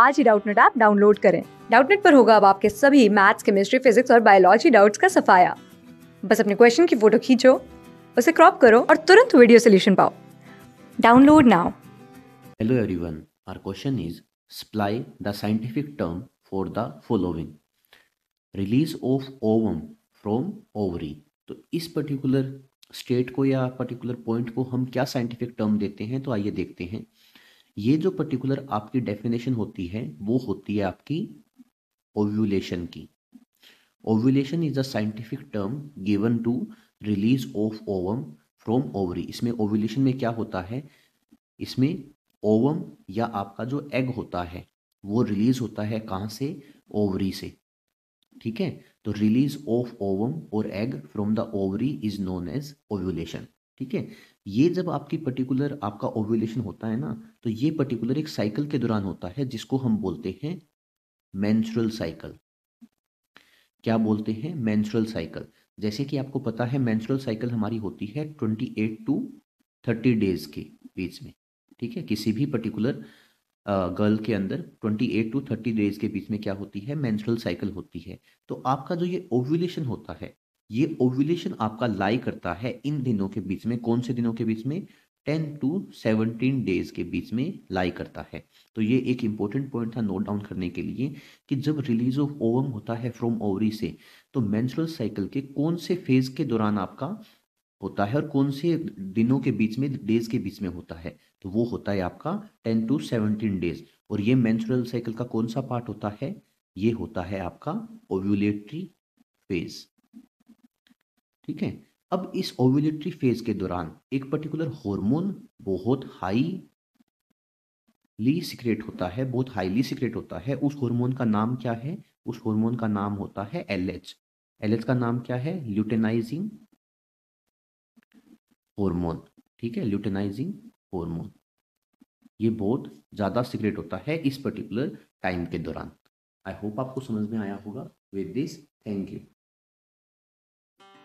आज ही Doubtnut app download करें डाउटनेट पर होगा अब आपके सभी मैथ्स केमिस्ट्री फिजिक्स और बायोलॉजी डाउट्स का सफाया बस अपने क्वेश्चन की फोटो खींचो उसे क्रॉप करो और तुरंत वीडियो सोल्यूशन पाओ download now hello everyone our question is supply the scientific term for the following release of ovum from ovary तो इस पर्टिकुलर स्टेट को या पर्टिकुलर पॉइंट को हम क्या साइंटिफिक टर्म देते हैं तो आइए देखते हैं ये जो पर्टिकुलर आपकी डेफिनेशन होती है वो होती है आपकी ओव्यूलेशन की ovulation is a scientific term given to release of ovum from ovary इसमें ओव्यूलेशन में क्या होता है इसमें ओवम या आपका जो एग होता है वो रिलीज होता है कहाँ से ओवरी से ठीक है तो रिलीज ऑफ ओवम और egg from the ovary is known as ovulation ठीक है ये जब आपकी पर्टिकुलर आपका ओव्यूलेशन होता है ना तो ये पर्टिकुलर एक साइकिल के दौरान होता है जिसको हम बोलते हैं मैंसुरल साइकिल क्या बोलते हैं मैंसुरल साइकिल जैसे कि आपको पता है मैंसुरल साइकिल हमारी होती है twenty eight to thirty days के बीच में ठीक है किसी भी पर्टिकुलर गर्ल के अंदर twenty eight to thirty days के बीच में क्या होती है मैंसुरल साइकिल होती है तो आपका जो ये ओव्यूलेशन होता है ये ओव्यूलेशन आपका लाई करता है इन दिनों के बीच में कौन से दिनों के बीच में टेन टू सेवनटीन डेज के बीच में लाई करता है तो ये एक इंपॉर्टेंट पॉइंट था नोट डाउन करने के लिए कि जब रिलीज ऑफ ओवम होता है फ्रॉम ओवरी से तो मेंस्ट्रुअल साइकिल के कौन से फेज के दौरान आपका होता है और कौन से दिनों के बीच में डेज के बीच में होता है तो वो होता है आपका टेन टू सेवनटीन डेज और ये मैंसुरल साइकिल का कौन सा पार्ट होता है ये होता है आपका ओव्यूलेटरी फेज़ ठीक है अब इस ओव्यूलेटरी फेज के दौरान एक पर्टिकुलर हार्मोन बहुत हाई ली सिक्रेट होता है बहुत हाईली सिक्रेट होता है उस हार्मोन का नाम क्या है उस हार्मोन का नाम होता है एलएच एलएच का नाम क्या है ल्यूटेनाइजिंग हार्मोन ठीक है ल्यूटेनाइजिंग हार्मोन ये बहुत ज़्यादा सिक्रेट होता है इस पर्टिकुलर टाइम के दौरान आई होप आपको समझ में आया होगा विद दिस थैंक यू